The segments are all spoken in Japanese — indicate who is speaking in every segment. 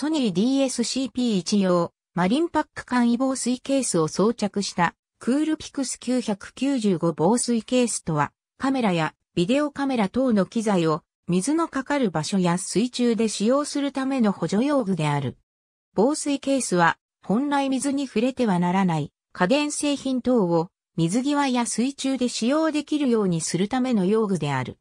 Speaker 1: ソニー DSCP1 用、マリンパック簡易防水ケースを装着したクールピクス995防水ケースとは、カメラやビデオカメラ等の機材を水のかかる場所や水中で使用するための補助用具である。防水ケースは本来水に触れてはならない家電製品等を水際や水中で使用できるようにするための用具である。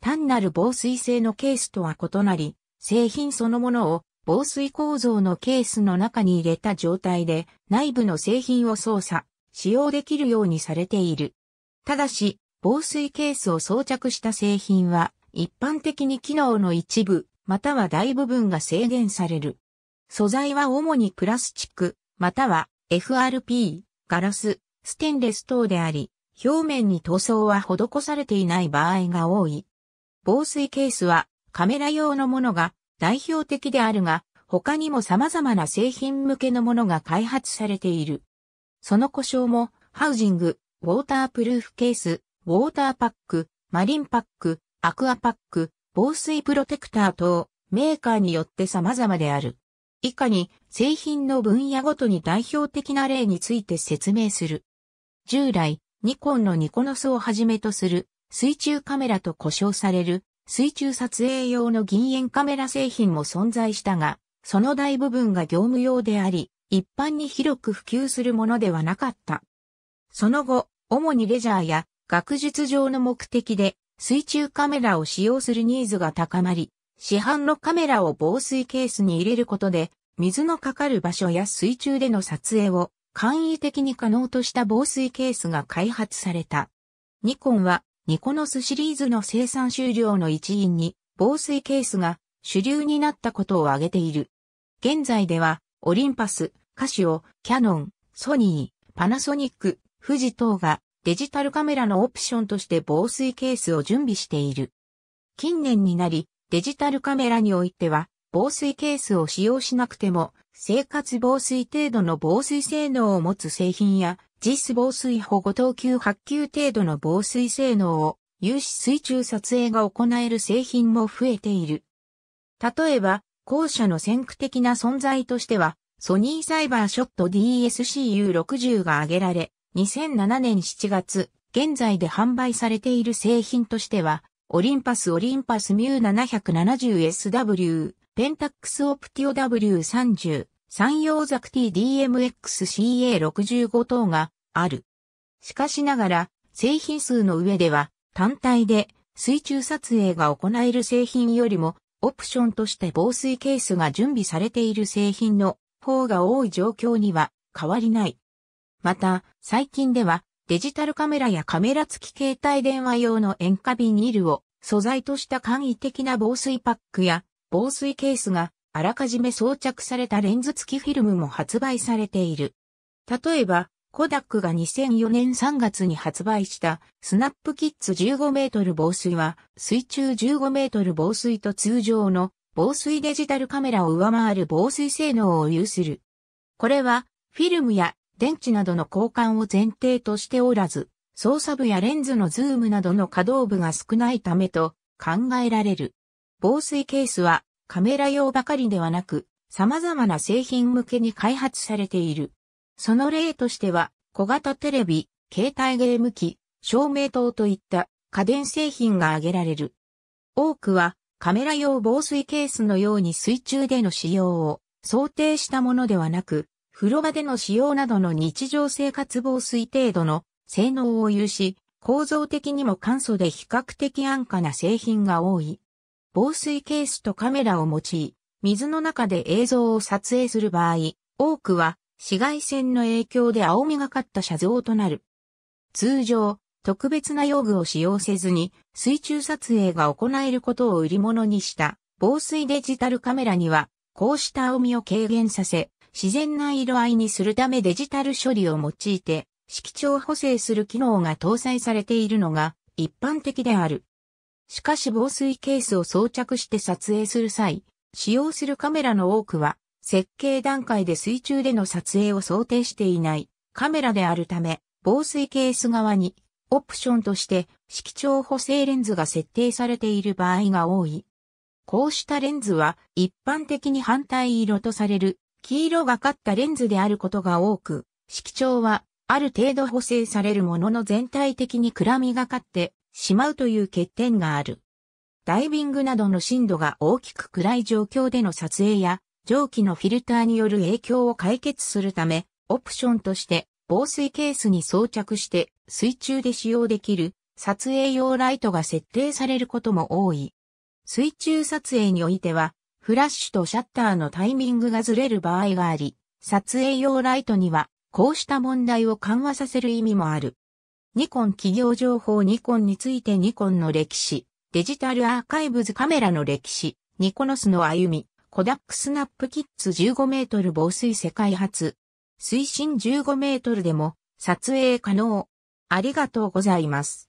Speaker 1: 単なる防水性のケースとは異なり、製品そのものを防水構造のケースの中に入れた状態で内部の製品を操作、使用できるようにされている。ただし、防水ケースを装着した製品は一般的に機能の一部、または大部分が制限される。素材は主にプラスチック、または FRP、ガラス、ステンレス等であり、表面に塗装は施されていない場合が多い。防水ケースはカメラ用のものが代表的であるが、他にも様々な製品向けのものが開発されている。その故障も、ハウジング、ウォータープルーフケース、ウォーターパック、マリンパック、アクアパック、防水プロテクター等、メーカーによって様々である。以下に、製品の分野ごとに代表的な例について説明する。従来、ニコンのニコノスをはじめとする水中カメラと呼称される水中撮影用の銀塩カメラ製品も存在したが、その大部分が業務用であり、一般に広く普及するものではなかった。その後、主にレジャーや学術上の目的で水中カメラを使用するニーズが高まり、市販のカメラを防水ケースに入れることで、水のかかる場所や水中での撮影を簡易的に可能とした防水ケースが開発された。ニコンはニコノスシリーズの生産終了の一因に防水ケースが主流になったことを挙げている。現在ではオリンパス、カシオ、キャノン、ソニー、パナソニック、富士等がデジタルカメラのオプションとして防水ケースを準備している。近年になり、デジタルカメラにおいては、防水ケースを使用しなくても、生活防水程度の防水性能を持つ製品や、実防水保護等級8級程度の防水性能を有し水中撮影が行える製品も増えている。例えば、後者の先駆的な存在としては、ソニーサイバーショット DSCU60 が挙げられ、2007年7月、現在で販売されている製品としては、オリンパスオリンパスミュー 770SW、ペンタックスオプティオ W30、山陽ザクティ d m x c a 6 5等がある。しかしながら、製品数の上では、単体で水中撮影が行える製品よりも、オプションとして防水ケースが準備されている製品の方が多い状況には変わりない。また、最近では、デジタルカメラやカメラ付き携帯電話用の塩化ビニールを素材とした簡易的な防水パックや防水ケースがあらかじめ装着されたレンズ付きフィルムも発売されている。例えば、コダックが2004年3月に発売したスナップキッズ15メートル防水は水中15メートル防水と通常の防水デジタルカメラを上回る防水性能を有する。これはフィルムや電池などの交換を前提としておらず、操作部やレンズのズームなどの可動部が少ないためと考えられる。防水ケースはカメラ用ばかりではなく、様々な製品向けに開発されている。その例としては、小型テレビ、携帯ゲーム機、照明灯といった家電製品が挙げられる。多くはカメラ用防水ケースのように水中での使用を想定したものではなく、風呂場での使用などの日常生活防水程度の性能を有し、構造的にも簡素で比較的安価な製品が多い。防水ケースとカメラを用い、水の中で映像を撮影する場合、多くは紫外線の影響で青みがかった写像となる。通常、特別な用具を使用せずに水中撮影が行えることを売り物にした防水デジタルカメラには、こうした青みを軽減させ、自然な色合いにするためデジタル処理を用いて、色調補正する機能が搭載されているのが一般的である。しかし防水ケースを装着して撮影する際、使用するカメラの多くは設計段階で水中での撮影を想定していないカメラであるため、防水ケース側にオプションとして色調補正レンズが設定されている場合が多い。こうしたレンズは一般的に反対色とされる黄色がかったレンズであることが多く、色調はある程度補正されるものの全体的に暗みがかってしまうという欠点がある。ダイビングなどの深度が大きく暗い状況での撮影や蒸気のフィルターによる影響を解決するため、オプションとして防水ケースに装着して水中で使用できる撮影用ライトが設定されることも多い。水中撮影においては、フラッシュとシャッターのタイミングがずれる場合があり、撮影用ライトには、こうした問題を緩和させる意味もある。ニコン企業情報ニコンについてニコンの歴史、デジタルアーカイブズカメラの歴史、ニコノスの歩み、コダックスナップキッズ15メートル防水世界初。水深15メートルでも撮影可能。ありがとうございます。